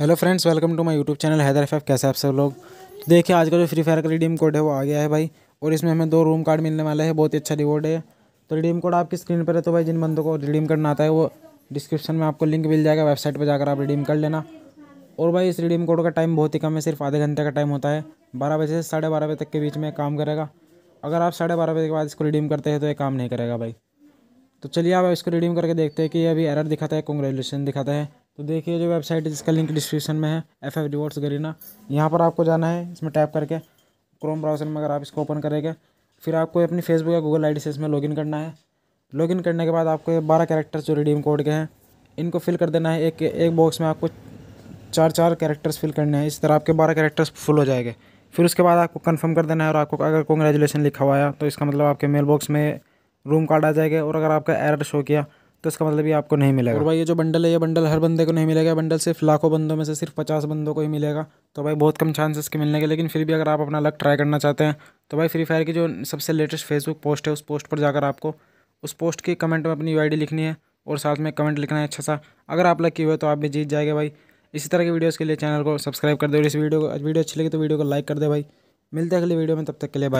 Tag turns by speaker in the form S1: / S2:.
S1: hello friends welcome to my YouTube channel Haider F कैसे आप सब लोग तो देखिए आज का जो फ्री फायर का रिडीम कोड है वो आ गया है भाई और इसमें हमें दो रूम कार्ड मिलने वाले हैं बहुत ही अच्छा रिवॉर्ड है तो रिडीम कोड आपकी स्क्रीन पर है तो भाई जिन बंदों को रिडीम करना आता है वो डिस्क्रिप्शन में आपको लिंक मिल जाएगा वेबसाइट पर जाकर आप रिडीम कर लेना और भाई इस रिडीम कोड का टाइम बहुत ही कम है सिर्फ आधे घंटे का टाइम होता है बारह बजे से साढ़े बारह बजे तक के बीच में काम करेगा अगर आप साढ़े बारह बजे के बाद इसको रिडीम करते हैं तो ये काम नहीं करेगा भाई तो चलिए आप इसको रिडीम करके देखते हैं कि अभी एरर दिखाता है कंग्रेचुलेसन दिखाता है तो देखिए जो वेबसाइट है जिसका लिंक डिस्क्रिप्शन में है एफ एफ रिवॉर्ड्स गरीना यहाँ पर आपको जाना है इसमें टैप करके क्रोम ब्राउजर में अगर आप इसको ओपन करेंगे फिर आपको अपनी फेसबुक या गूगल आई से इसमें लॉगिन करना है लॉगिन करने के बाद आपको ये बारह कैरेक्टर्स जो रिडीम कोड के हैं इनको फिल कर देना है एक एक बॉक्स में आपको चार चार कैरेक्टर्स फिल करने हैं इस तरह आपके बारह कैरेक्टर्स फुल हो जाएंगे फिर उसके बाद आपको कन्फर्म कर देना है और आपको अगर कॉन्ग्रेजुलेसन लिखा हुआ है तो इसका मतलब आपके मेल बॉक्स में रूम कार्ड आ जाएगा और अगर आपका एरर शो किया तो इसका मतलब ये आपको नहीं मिलेगा और भाई ये जो बंडल है ये बंडल हर बंदे को नहीं मिलेगा बंडल सिर्फ लाखों बंदों में से सिर्फ पचास बंदों को ही मिलेगा तो भाई बहुत कम चांसेस के मिलने के लेकिन फिर भी अगर आप अपना लक ट्राई करना चाहते हैं तो भाई फ्री फायर की जो सबसे लेटेस्ट फेसबुक पोस्ट है उस पोस्ट पर जाकर आपको उस पोस्ट की कमेंट में अपनी यू लिखनी है और साथ में कमेंट लिखना है अच्छा सा अगर आप लकी हुए तो आप भी जीत जाएंगे भाई इसी तरह की वीडियोज़ के लिए चैनल को सब्सक्राइब कर दे और इस वीडियो को वीडियो अच्छी लगी तो वीडियो को लाइक कर दे भाई मिलते हैं अगली वीडियो में तब तक के लिए बाय